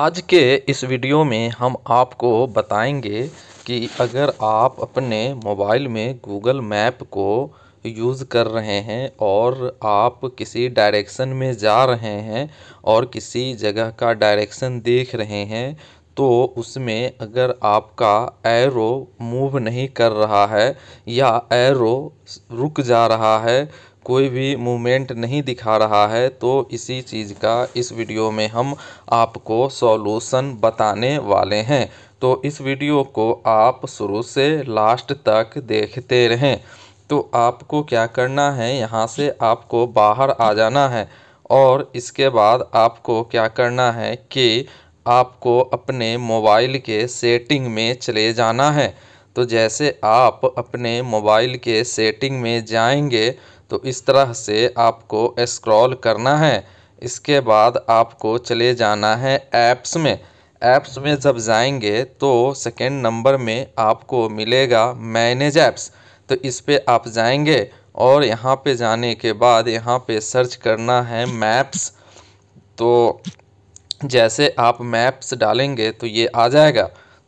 आज के इस वीडियो में हम आपको बताएंगे कि अगर आप अपने मोबाइल में गूगल मैप को यूज़ कर रहे हैं और आप किसी डायरेक्शन में जा रहे हैं और किसी जगह का डायरेक्शन देख रहे हैं तो उसमें अगर आपका एरो मूव नहीं कर रहा है या एरो रुक जा रहा है कोई भी मूवमेंट नहीं दिखा रहा है तो इसी चीज़ का इस वीडियो में हम आपको सॉल्यूशन बताने वाले हैं तो इस वीडियो को आप शुरू से लास्ट तक देखते रहें तो आपको क्या करना है यहाँ से आपको बाहर आ जाना है और इसके बाद आपको क्या करना है कि आपको अपने मोबाइल के सेटिंग में चले जाना है तो जैसे आप अपने मोबाइल के सेटिंग में जाएंगे तो इस तरह से आपको स्क्रॉल करना है इसके बाद आपको चले जाना है ऐप्स में ऐप्स में जब जाएंगे तो सेकेंड नंबर में आपको मिलेगा मैनेज ऐप्स तो इस पर आप जाएंगे और यहाँ पे जाने के बाद यहाँ पे सर्च करना है मैप्स तो जैसे आप मैप्स डालेंगे तो ये आ जाएगा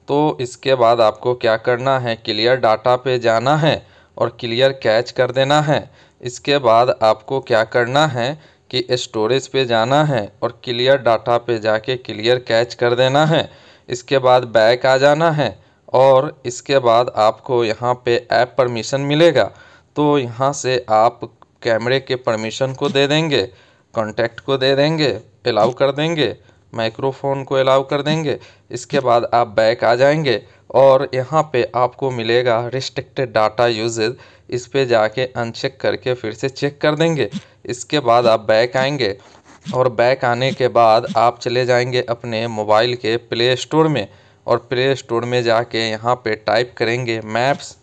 तो इसके बाद आपको क्या करना है क्लियर डाटा पे जाना है और क्लियर कैच कर देना है इसके बाद आपको क्या करना है कि स्टोरेज पे जाना है और क्लियर डाटा पे जाके क्लियर कैच कर देना है इसके बाद बैक आ जाना है और इसके बाद आपको यहाँ पे ऐप परमिशन मिलेगा तो यहाँ से आप कैमरे के परमिशन को दे देंगे कॉन्टैक्ट को दे देंगे अलाउ कर देंगे माइक्रोफोन को अलाउ कर देंगे इसके बाद आप बैक आ जाएंगे और यहाँ पे आपको मिलेगा रिस्ट्रिक्टेड डाटा यूजेज इस पर जाके अनचेक करके फिर से चेक कर देंगे इसके बाद आप बैक आएंगे और बैक आने के बाद आप चले जाएंगे अपने मोबाइल के प्ले स्टोर में और प्ले स्टोर में जाके यहाँ पे टाइप करेंगे मैप्स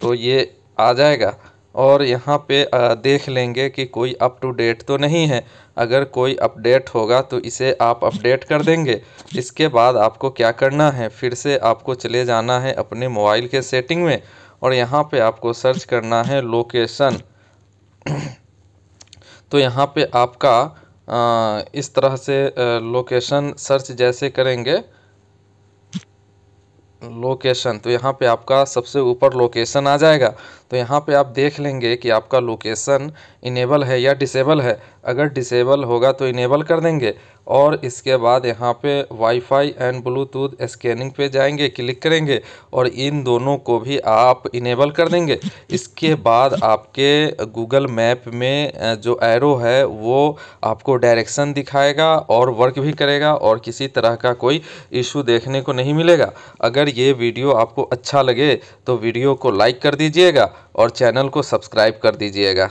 तो ये आ जाएगा और यहाँ पे देख लेंगे कि कोई अप टू डेट तो नहीं है अगर कोई अपडेट होगा तो इसे आप अपडेट कर देंगे इसके बाद आपको क्या करना है फिर से आपको चले जाना है अपने मोबाइल के सेटिंग में और यहाँ पे आपको सर्च करना है लोकेशन तो यहाँ पे आपका इस तरह से लोकेशन सर्च जैसे करेंगे लोकेशन तो यहाँ पे आपका सबसे ऊपर लोकेशन आ जाएगा तो यहाँ पे आप देख लेंगे कि आपका लोकेशन इनेबल है या डिसेबल है अगर डिसेबल होगा तो इनेबल कर देंगे और इसके बाद यहाँ पे वाईफाई एंड ब्लूटूथ स्कैनिंग पे जाएंगे क्लिक करेंगे और इन दोनों को भी आप इनेबल कर देंगे इसके बाद आपके गूगल मैप में जो एरो है वो आपको डायरेक्शन दिखाएगा और वर्क भी करेगा और किसी तरह का कोई इशू देखने को नहीं मिलेगा अगर ये वीडियो आपको अच्छा लगे तो वीडियो को लाइक कर दीजिएगा और चैनल को सब्सक्राइब कर दीजिएगा